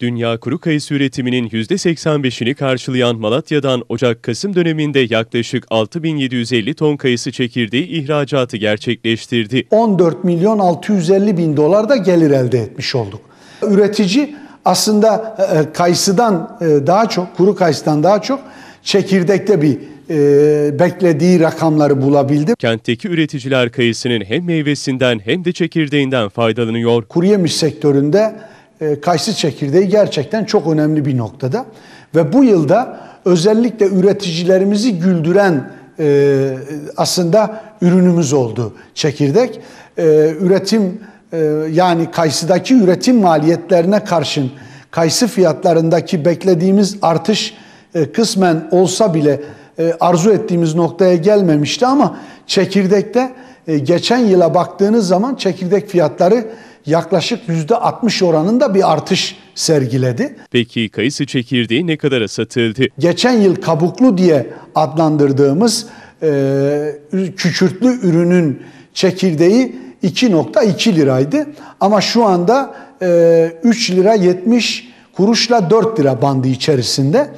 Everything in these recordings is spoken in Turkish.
dünya kuru kayısı üretiminin %85'ini karşılayan Malatya'dan Ocak-Kasım döneminde yaklaşık 6750 ton kayısı çekirdeği ihracatı gerçekleştirdi. 14 milyon 650 bin dolar da gelir elde etmiş olduk. Üretici aslında e, e, kayısıdan e, daha çok, kuru kayısıdan daha çok çekirdekte bir e, beklediği rakamları bulabildi. Kentteki üreticiler kayısının hem meyvesinden hem de çekirdeğinden faydalanıyor. Kuru yemiş sektöründe e, kayısı çekirdeği gerçekten çok önemli bir noktada. Ve bu yılda özellikle üreticilerimizi güldüren e, aslında ürünümüz oldu çekirdek. E, üretim yani kayısıdaki üretim maliyetlerine karşın kayısı fiyatlarındaki beklediğimiz artış kısmen olsa bile arzu ettiğimiz noktaya gelmemişti ama çekirdekte geçen yıla baktığınız zaman çekirdek fiyatları yaklaşık %60 oranında bir artış sergiledi. Peki kayısı çekirdeği ne kadara satıldı? Geçen yıl kabuklu diye adlandırdığımız e, kükürtlü ürünün çekirdeği 2.2 liraydı ama şu anda e, 3 lira 70 kuruşla 4 lira bandı içerisinde.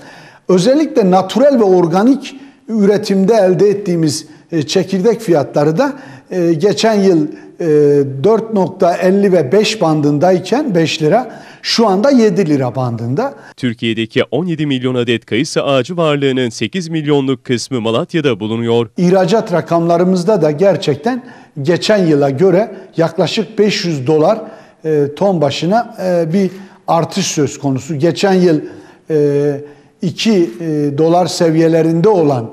Özellikle natürel ve organik üretimde elde ettiğimiz e, çekirdek fiyatları da ee, geçen yıl 4.50 e, ve 5 bandındayken 5 lira şu anda 7 lira bandında. Türkiye'deki 17 milyon adet kayısı ağacı varlığının 8 milyonluk kısmı Malatya'da bulunuyor. İhracat rakamlarımızda da gerçekten geçen yıla göre yaklaşık 500 dolar e, ton başına e, bir artış söz konusu. Geçen yıl 2 dolar seviyelerinde olan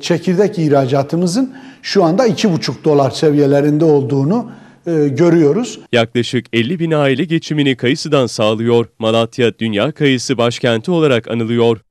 çekirdek ihracatımızın şu anda 2,5 dolar seviyelerinde olduğunu e, görüyoruz. Yaklaşık 50 bin aile geçimini kayısıdan sağlıyor. Malatya Dünya Kayısı Başkenti olarak anılıyor.